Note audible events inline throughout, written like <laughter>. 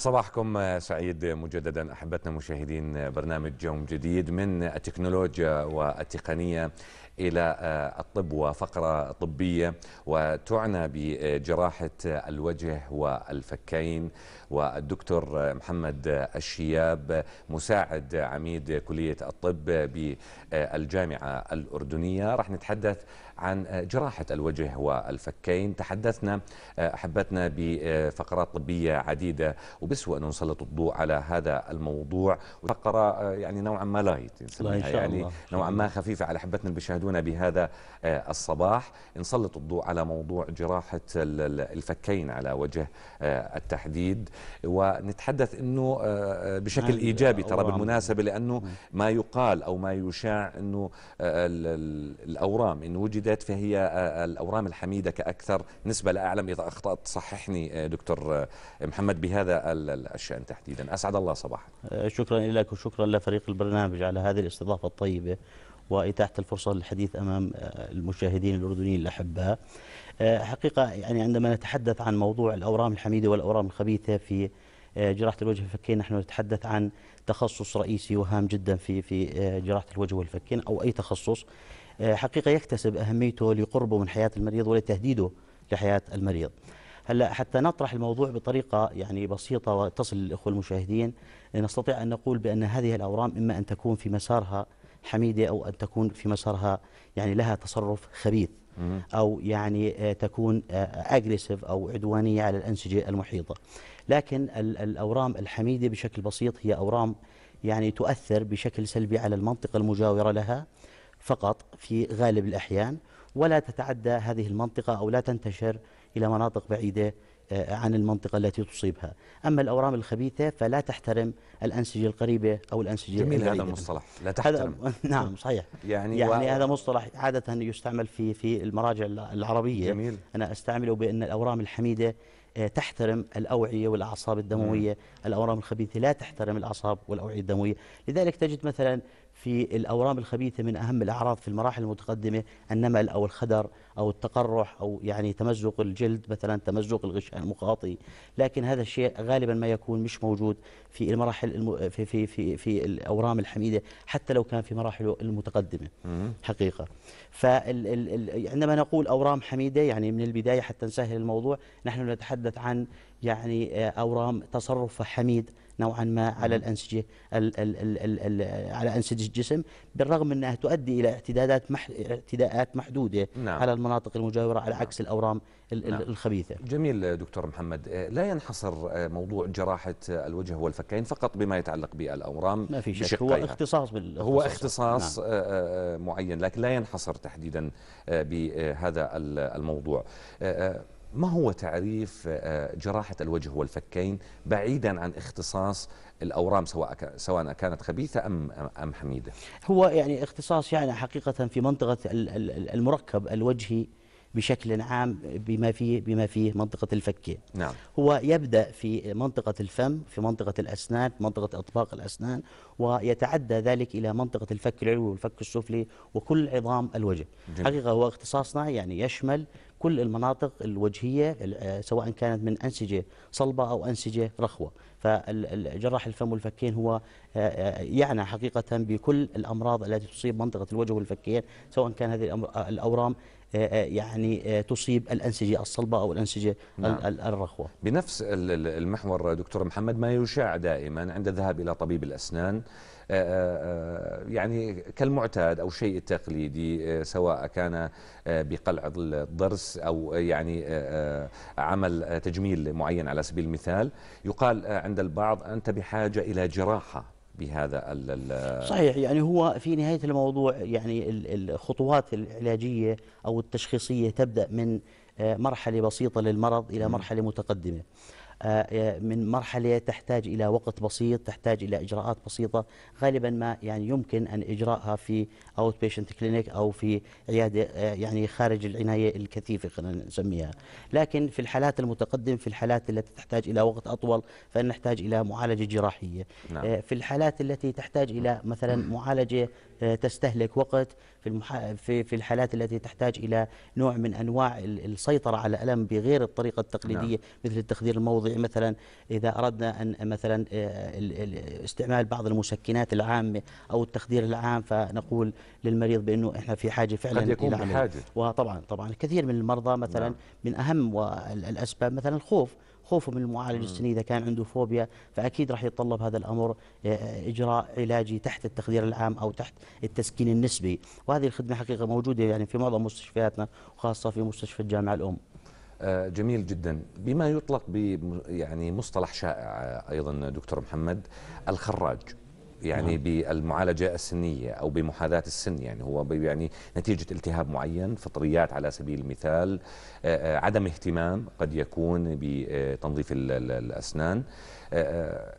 صباحكم آه، سعيد آه، مجددا احبتنا مشاهدين آه، برنامج يوم جديد من التكنولوجيا والتقنيه الى الطب وفقره طبيه وتعنى بجراحه الوجه والفكين والدكتور محمد الشياب مساعد عميد كليه الطب بالجامعه الاردنيه راح نتحدث عن آه، جراحة الوجه والفكين تحدثنا آه، أحبتنا بفقرات طبية عديدة وبسوء أن نسلط الضوء على هذا الموضوع وفقرة آه، يعني نوعا ما لايت نسميها يعني نوعا ما خفيفة على أحبتنا اللي بيشاهدونا بهذا الصباح نسلط الضوء على موضوع جراحة الفكين على وجه التحديد ونتحدث أنه بشكل إيجابي ترى بالمناسبة لأنه ما يقال أو ما يشاع أنه الأورام إن وجدت الولادات فهي آه، الأورام الحميدة كأكثر نسبة لا أعلم إذا أخطأت صححني آه، دكتور آه، محمد بهذا الشأن تحديدا أسعد الله صباحك شكرا لك وشكرا لفريق البرنامج على هذه الاستضافة الطيبة وإتاحة الفرصة للحديث أمام المشاهدين الأردنيين الأحباء حقيقة يعني عندما نتحدث عن موضوع الأورام الحميدة والأورام الخبيثة في جراحة الوجه والفكين نحن نتحدث عن تخصص رئيسي وهام جدا في في جراحة الوجه والفكين أو أي تخصص حقيقة يكتسب أهميته لقربه من حياة المريض ولتهديده لحياة المريض هلا حتى نطرح الموضوع بطريقه يعني بسيطه وتصل للاخوه المشاهدين نستطيع ان نقول بان هذه الاورام اما ان تكون في مسارها حميده او ان تكون في مسارها يعني لها تصرف خبيث او يعني تكون اجريسيف او عدوانيه على الانسجه المحيطه لكن الاورام الحميده بشكل بسيط هي اورام يعني تؤثر بشكل سلبي على المنطقه المجاوره لها فقط في غالب الأحيان ولا تتعدى هذه المنطقة أو لا تنتشر إلى مناطق بعيدة آه، عن المنطقة التي تصيبها أما الأورام الخبيثة فلا تحترم الأنسجة القريبة أو الأنسجة جميل هذا المصطلح لا تحترم هذا <laughs> نعم صحيح يعني, يعني و... هذا مصطلح عادة يستعمل في في المراجع العربية جميل أنا أستعمله بأن الأورام الحميدة آه، تحترم الأوعية والأعصاب الدموية م. الأورام الخبيثة لا تحترم الأعصاب والأوعية الدموية لذلك تجد مثلا في الأورام الخبيثة من أهم الأعراض في المراحل المتقدمة النمل أو الخدر أو التقرح أو يعني تمزق الجلد مثلا تمزق الغشاء المخاطي لكن هذا الشيء غالبا ما يكون مش موجود في المراحل الم... في, في, في, في الأورام الحميدة حتى لو كان في مراحله المتقدمة حقيقة فال... ال... عندما نقول أورام حميدة يعني من البداية حتى نسهل الموضوع نحن نتحدث عن يعني آه، أورام تصرف حميد نوعا ما على الانسجه الـ الـ الـ الـ الـ على انسجه الجسم بالرغم انها تؤدي الى اعتدادات مح اعتداءات محدوده نعم. على المناطق المجاوره على عكس نعم. الاورام نعم. الخبيثه. جميل دكتور محمد آه، لا ينحصر آه، موضوع جراحه آه، الوجه والفكين فقط بما يتعلق بالاورام ما في شك هو اختصاص هو اختصاص نعم. معين لكن لا ينحصر تحديدا بهذا الموضوع ما هو تعريف آه، جراحة الوجه والفكين بعيدا عن اختصاص الأورام سواء سواء كانت خبيثة أم أم حميدة؟ هو يعني اختصاص يعني حقيقة في منطقة المركب الوجهي بشكل عام بما فيه بما فيه منطقة الفكين. نعم. هو يبدأ في منطقة الفم، في منطقة الأسنان، منطقة إطباق الأسنان، ويتعدى ذلك إلى منطقة الفك العلوي والفك السفلي وكل عظام الوجه. جميل. حقيقة هو اختصاصنا يعني يشمل كل المناطق الوجهية آه، سواء كانت من أنسجة صلبة أو أنسجة رخوة فجراح الفم والفكين هو آه، آه، يعنى حقيقة بكل الأمراض التي تصيب منطقة الوجه والفكين سواء كان هذه الأورام يعني تصيب الأنسجة الصلبة أو الأنسجة نعم. الرخوة بنفس المحور دكتور محمد ما يشاع دائما عند الذهاب إلى طبيب الأسنان آه، آه، آه، يعني كالمعتاد أو شيء التقليدي سواء كان بقلع الضرس أو يعني عمل تجميل معين على سبيل المثال يقال عند البعض أنت بحاجة إلى جراحة بهذا ال صحيح يعني هو في نهاية الموضوع يعني الخطوات العلاجية أو التشخيصية تبدأ من مرحلة بسيطة للمرض إلى مرحلة متقدمة آه، آه، من مرحلة تحتاج إلى وقت بسيط تحتاج إلى إجراءات بسيطة غالبا ما يعني يمكن أن إجراءها في أوت بيشنت كلينيك أو في عيادة آه، يعني خارج العناية الكثيفة خلينا نسميها لكن في الحالات المتقدمة في الحالات التي تحتاج إلى وقت أطول فنحتاج إلى معالجة جراحية نعم. في الحالات التي تحتاج إلى مثلا <clears throat> معالجة آه، تستهلك وقت في المح... في في الحالات التي تحتاج الى نوع من انواع السيطره على الالم بغير الطريقه التقليديه نعم. مثل التخدير الموضعي مثلا اذا اردنا ان مثلا آه، استعمال بعض المسكنات العامه او التخدير العام فنقول للمريض بانه احنا في حاجه فعلا قد يكون الى وطبعا طبعا الكثير من المرضى مثلا نعم. من اهم الاسباب مثلا الخوف خوفه من المعالج السني إذا كان عنده فوبيا فأكيد راح يتطلب هذا الأمر آه، إجراء علاجي تحت التخدير العام أو تحت التسكين النسبي وهذه الخدمة حقيقة موجودة يعني في معظم مستشفياتنا وخاصة في مستشفى الجامعة الأم آه، جميل جدا بما يطلق ب يعني مصطلح شائع آه، ايضا دكتور محمد الخراج يعني نعم. بالمعالجه السنيه او بمحاذاه السن يعني هو يعني نتيجه التهاب معين فطريات على سبيل المثال آه، آه، عدم اهتمام قد يكون بتنظيف الاسنان آه،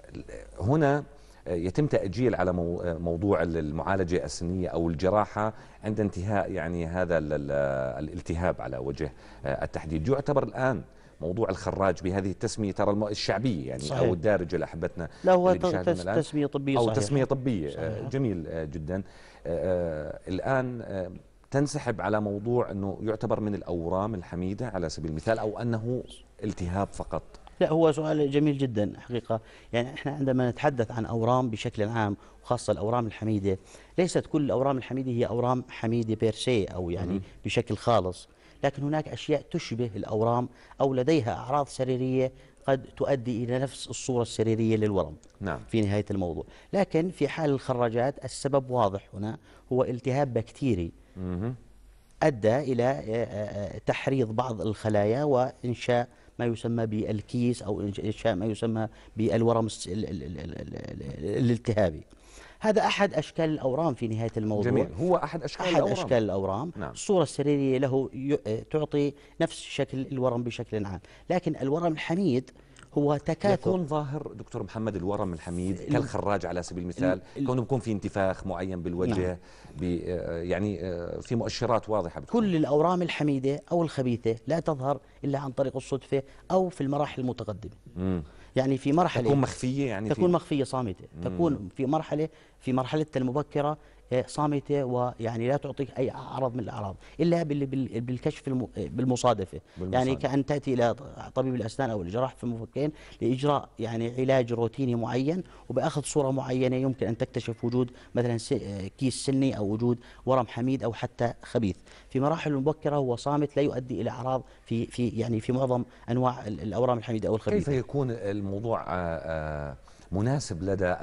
هنا يتم تأجيل على موضوع المعالجة السنية أو الجراحة عند انتهاء يعني هذا الالتهاب على وجه التحديد يعتبر الآن موضوع الخراج بهذه التسميه ترى الشعبيه يعني صحيح. او الدارجه لاحبتنا لا هو تسميه طبيه او صحيح. تسميه طبيه صحيح. آه، جميل آه، جدا آه، الان تنسحب على موضوع انه يعتبر من الاورام الحميده على سبيل المثال او انه التهاب فقط لا هو سؤال جميل جدا حقيقة يعني إحنا عندما نتحدث عن أورام بشكل عام وخاصة الأورام الحميدة ليست كل الأورام الحميدة هي أورام حميدة بيرسي أو يعني بشكل خالص لكن هناك أشياء تشبه الأورام أو لديها أعراض سريرية قد تؤدي إلى نفس الصورة السريرية للورم نعم. في نهاية الموضوع لكن في حال الخراجات السبب واضح هنا هو التهاب بكتيري مم. أدى إلى تحريض بعض الخلايا وإنشاء ما يسمى بالكيس أو إنشاء ما يسمى بالورم الالتهابي هذا احد اشكال الاورام في نهايه الموضوع جميل هو احد اشكال احد الأورام. اشكال الاورام نعم. الصوره السريريه له تعطي نفس شكل الورم بشكل عام لكن الورم الحميد هو تكاثر يكون ظاهر دكتور محمد الورم الحميد كالخراج على سبيل المثال كونه بيكون في انتفاخ معين بالوجه نعم. آه، يعني آه، في مؤشرات واضحه بتكون. كل الاورام الحميده او الخبيثه لا تظهر الا عن طريق الصدفه او في المراحل المتقدمه مم. يعني في مرحله تكون مخفيه يعني تكون مخفيه صامته مم. تكون في مرحله في مرحلتها المبكره صامته ويعني لا تعطيك اي اعراض من الاعراض الا بالكشف بالمصادفه بالمصادفة. يعني كان تاتي الى طبيب الاسنان او الجراح في المفكين لاجراء يعني علاج روتيني معين وباخذ صوره معينه يمكن ان تكتشف وجود مثلا كيس سني او وجود ورم حميد او حتى خبيث في مراحل مبكره هو صامت لا يؤدي الى اعراض في في يعني في معظم انواع الاورام الحميده او الخبيثه كيف يكون الموضوع آآ آآ مناسب لدى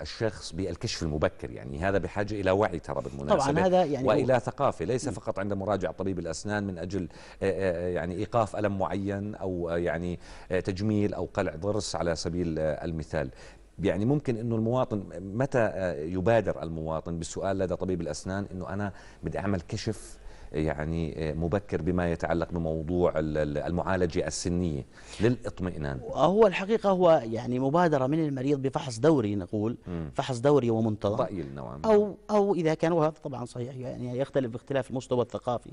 الشخص بالكشف المبكر يعني هذا بحاجة إلى وعي ترى بالمناسبة طبعا هذا يعني وإلى ثقافة ليس فقط عند مراجعة طبيب الأسنان من أجل يعني إيقاف ألم معين أو يعني تجميل أو قلع ضرس على سبيل المثال يعني ممكن انه المواطن متى يبادر المواطن بالسؤال لدى طبيب الاسنان انه انا بدي اعمل كشف يعني آه، مبكر بما يتعلق بموضوع المعالجة السنية للإطمئنان هو الحقيقة هو يعني مبادرة من المريض بفحص دوري نقول فحص دوري ومنتظم طيب نوعا أو, أو إذا كان وهذا طبعا صحيح يعني يختلف باختلاف المستوى الثقافي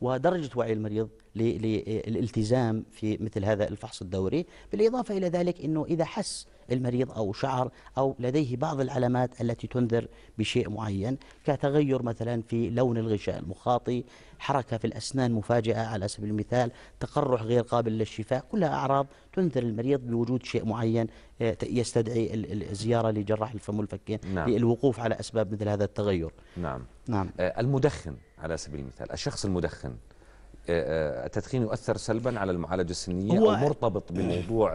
ودرجة وعي المريض للالتزام في مثل هذا الفحص الدوري بالإضافة إلى ذلك أنه إذا حس المريض أو شعر أو لديه بعض العلامات التي تنذر بشيء معين كتغير مثلا في لون الغشاء المخاطي حركة في الأسنان مفاجئة على سبيل المثال تقرح غير قابل للشفاء كلها أعراض تنذر المريض بوجود شيء معين آه، يستدعي الزيارة لجراح الفم والفكين نعم. للوقوف على أسباب مثل هذا التغير نعم, نعم. آه، المدخن على سبيل المثال الشخص المدخن التدخين يؤثر سلبا على المعالجه السنيه او مرتبط بموضوع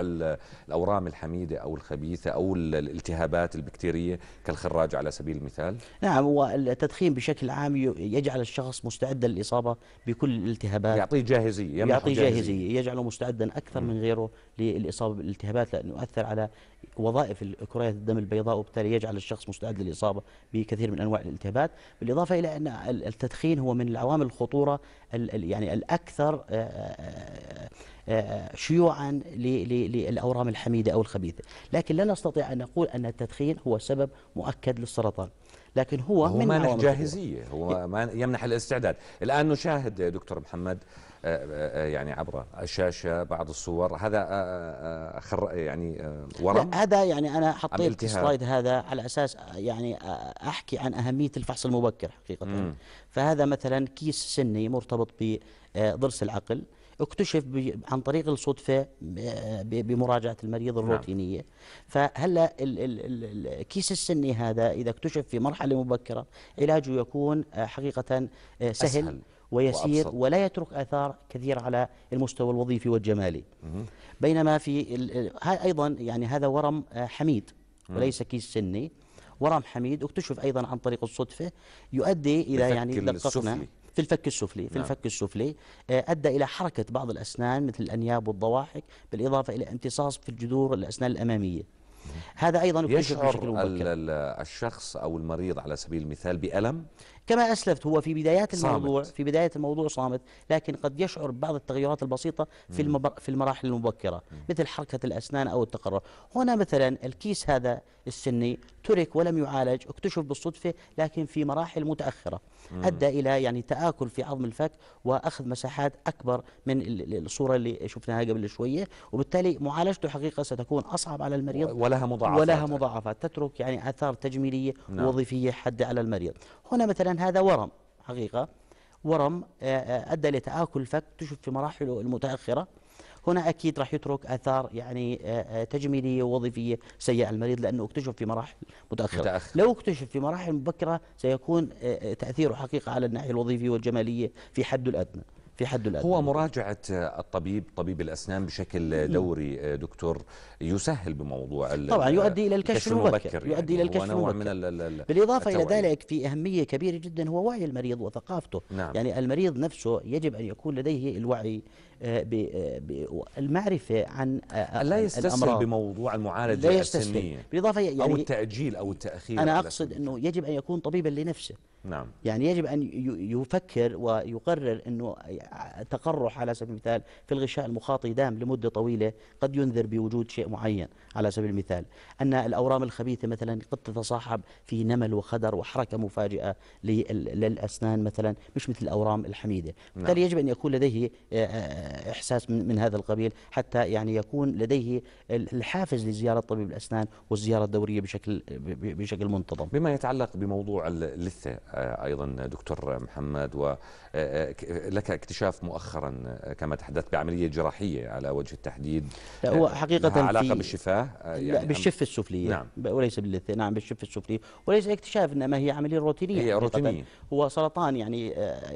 الاورام الحميده او الخبيثه او الالتهابات البكتيريه كالخراج على سبيل المثال نعم هو التدخين بشكل عام يجعل الشخص مستعدا للاصابه بكل الالتهابات يعطيه جاهزيه يعطيه جاهزيه يجعله مستعدا اكثر من غيره للاصابه بالالتهابات لانه يؤثر على وظائف الكريات الدم البيضاء وبالتالي يجعل الشخص مستعد للإصابة بكثير من أنواع الالتهابات بالإضافة إلى أن التدخين هو من العوامل الخطورة يعني الأكثر آه، آه، آه، شيوعا للأورام الحميدة أو الخبيثة لكن لا نستطيع أن نقول أن التدخين هو سبب مؤكد للسرطان لكن هو, هو من مانع جاهزية هو يمنح الاستعداد الآن نشاهد دكتور محمد آه، آه، آه، يعني عبر الشاشة بعض الصور هذا خر يعني ورم هذا يعني أنا حطيت السلايد هذا على أساس يعني أحكي عن أهمية الفحص المبكر حقيقة فهذا مثلا كيس سني مرتبط بضرس العقل اكتشف عن طريق الصدفه آه، بمراجعه المريض نعم. الروتينيه فهلا الكيس السني هذا اذا اكتشف في مرحله مبكره علاجه يكون آه، حقيقه آه، سهل أسهل. ويسير وأبسط. ولا يترك اثار كثيره على المستوى الوظيفي والجمالي بينما في ايضا يعني هذا ورم حميد وليس كيس سني ورم حميد اكتشف ايضا عن طريق الصدفه يؤدي الى يعني دققنا في الفك السفلي في نعم. الفك السفلي آه، ادى الى حركه بعض الاسنان مثل الانياب والضواحك بالاضافه الى امتصاص في الجذور الاسنان الاماميه هذا ايضا يشعر بشكل مبكر. الشخص او المريض على سبيل المثال بالم كما أسلفت هو في بدايات الموضوع صامت. في بداية الموضوع صامت لكن قد يشعر ببعض التغيرات البسيطة في في المراحل المبكرة مثل حركة الأسنان أو التقرر هنا مثلا الكيس هذا السني ترك ولم يعالج اكتشف بالصدفة لكن في مراحل متأخرة أدى إلى يعني تآكل في عظم الفك وأخذ مساحات أكبر من الصورة اللي شفناها قبل شوية وبالتالي معالجته حقيقة ستكون أصعب على المريض ولها مضاعفات ولها مضاعفات تترك يعني آثار تجميلية نعم. وظيفية حادة على المريض هنا مثلا هذا ورم حقيقة ورم آه، آه، أدى لتآكل الفك تشوف في مراحله المتأخرة هنا أكيد راح يترك آثار يعني آه، تجميلية ووظيفية سيئة على المريض لأنه اكتشف في مراحل متأخرة متأخر. لو اكتشف في مراحل مبكرة سيكون تأثيره حقيقة على الناحية الوظيفية والجمالية في حد الأدنى في حد الأدنى هو مراجعة الطبيب طبيب الأسنان بشكل دوري آه، دكتور يسهل بموضوع طبعا آه، يؤدي إلى الكشف المبكر يعني يؤدي يعني، إلى الكشف المبكر بالإضافة التوعي. إلى ذلك في أهمية كبيرة جدا هو وعي المريض وثقافته نعم. يعني المريض نفسه يجب أن يكون لديه الوعي آه، بالمعرفة آه، عن آه، لا يستسلم بموضوع المعالجة لا السنية بالإضافة يعني أو التأجيل أو التأخير أنا أقصد أنه يجب أن يكون طبيبا لنفسه نعم يعني يجب أن يفكر ويقرر أنه تقرح على سبيل المثال في الغشاء المخاطي دام لمدة طويلة قد ينذر بوجود شيء معين على سبيل المثال أن الأورام الخبيثة مثلا قد تتصاحب في نمل وخدر وحركة مفاجئة للأسنان مثلا مش مثل الأورام الحميدة نعم. بالتالي نعم. يجب أن يكون لديه إحساس من هذا القبيل حتى يعني يكون لديه الحافز لزيارة طبيب الأسنان والزيارة الدورية بشكل بشكل منتظم بما يتعلق بموضوع اللثة آه، أيضا دكتور محمد ولك آه، آه، اكتشاف مؤخرا كما تحدثت بعملية جراحية على وجه التحديد لا هو حقيقة لها علاقة بالشفاه يعني بالشفة السفلية نعم وليس باللثة نعم بالشفة السفلية وليس اكتشاف إنما هي عملية روتينية هي روتينية هو سرطان يعني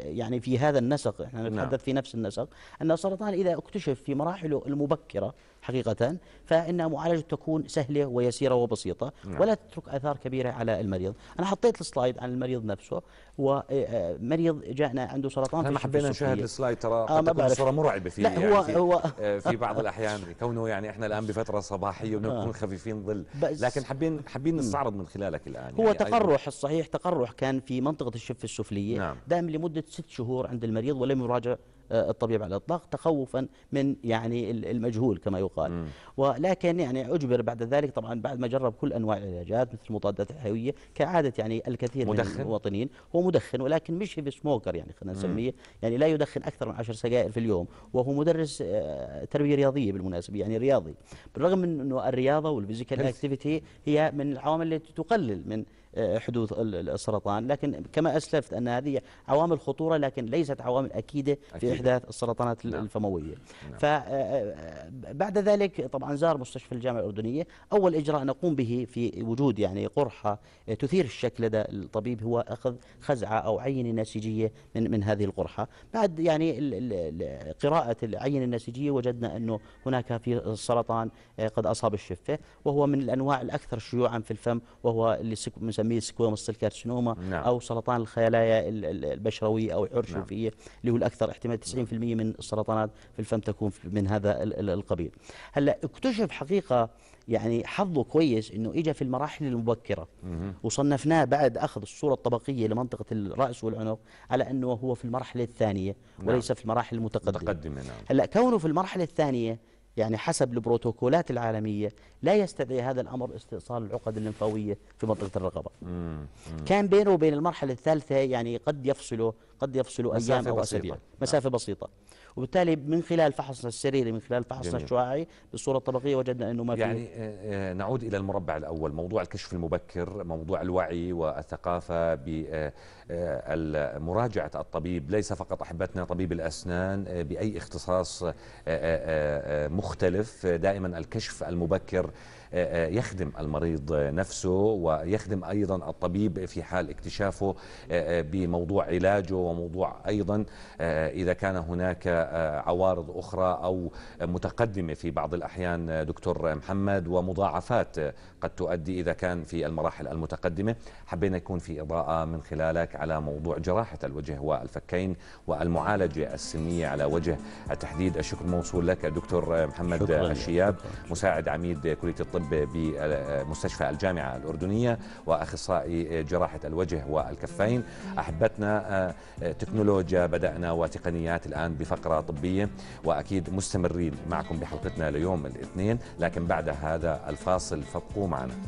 يعني في هذا النسق احنا نعم. نتحدث نعم. في نفس النسق النسق السرطان إذا اكتشف في مراحله المبكرة حقيقة فإن معالجته تكون سهلة ويسيرة وبسيطة نعم. ولا تترك أثار كبيرة على المريض أنا حطيت السلايد عن المريض نفسه ومريض آه، آه، جاءنا عنده سرطان أنا حبينا نشاهد السلايد ترى آه، قد تكون صورة مرعبة في, لا يعني هو في, هو في بعض <laughs> الأحيان كونه يعني إحنا الآن بفترة صباحية ونكون خفيفين ظل لكن حابين حابين نستعرض من خلالك الآن هو يعني تقرح الصحيح تقرح كان في منطقة الشفة السفلية نعم. دام لمدة ست شهور عند المريض ولم يراجع آه، الطبيب على الإطلاق تخوفا من يعني المجهول كما يقال ولكن يعني أجبر بعد ذلك طبعا بعد ما جرب كل أنواع العلاجات مثل المضادات الحيوية كعادة يعني الكثير مدخن. من المواطنين هو مدخن ولكن مش في سموكر يعني خلينا نسميه يعني لا يدخن أكثر من 10 سجائر في اليوم وهو مدرس آه، تربية رياضية بالمناسبة يعني رياضي بالرغم من أنه الرياضة والفيزيكال اكتيفيتي هي من العوامل التي تقلل من آه، حدوث السرطان لكن كما أسلفت أن هذه عوامل خطورة لكن ليست عوامل أكيدة في أكيد. إحداث السرطانات نعم. الفموية نعم. فبعد آه، آه، ذلك طبعا زار مستشفى الجامعة الأردنية أول إجراء نقوم به في وجود يعني قرحة تثير الشك لدى الطبيب هو أخذ خزعة أو عينة نسيجية من من هذه القرحة بعد يعني قراءة العينة النسيجية وجدنا أنه هناك في السرطان قد أصاب الشفة وهو من الأنواع الأكثر شيوعا في الفم وهو اللي من نسميه سكوام السلكارسينوما نعم. أو سرطان الخلايا البشروية أو الحر نعم. اللي هو الأكثر احتمال 90% من السرطانات في الفم تكون من هذا القبيل هلا اكتشف حقيقة يعني حظه كويس انه اجى في المراحل المبكره وصنفناه بعد اخذ الصوره الطبقيه لمنطقه الراس والعنق على انه هو في المرحله الثانيه نعم. وليس في المراحل المتقدمه متقدمة نعم. هلا كونه في المرحله الثانيه يعني حسب البروتوكولات العالمية لا يستدعي هذا الأمر استئصال العقد اللمفاوية في منطقة الرقبة مم. مم. كان بينه وبين المرحلة الثالثة يعني قد يفصله قد يفصل أيام أو أسابيع نعم. مسافة نعم. بسيطة وبالتالي من خلال فحصنا السريري من خلال فحصنا جميل. الشعاعي بالصورة الطبقية وجدنا أنه ما في يعني آه، آه، نعود إلى المربع الأول موضوع الكشف المبكر موضوع الوعي والثقافة بمراجعة آه، الطبيب ليس فقط أحبتنا طبيب الأسنان بأي اختصاص مختلف دائما الكشف المبكر يخدم المريض نفسه ويخدم أيضا الطبيب في حال اكتشافه آه، آه، بموضوع علاجه وموضوع أيضا آه، إذا كان هناك عوارض أخرى أو متقدمة في بعض الأحيان دكتور محمد ومضاعفات قد تؤدي إذا كان في المراحل المتقدمة حبينا يكون في إضاءة من خلالك على موضوع جراحة الوجه والفكين والمعالجة السمية على وجه التحديد الشكر موصول لك دكتور محمد الشياب مساعد عميد كلية الطب الطب بمستشفى الجامعة الأردنية وأخصائي جراحة الوجه والكفين أحبتنا آه، تكنولوجيا بدأنا وتقنيات الآن بفقرة طبية وأكيد مستمرين معكم بحلقتنا ليوم الاثنين لكن بعد هذا الفاصل فابقوا معنا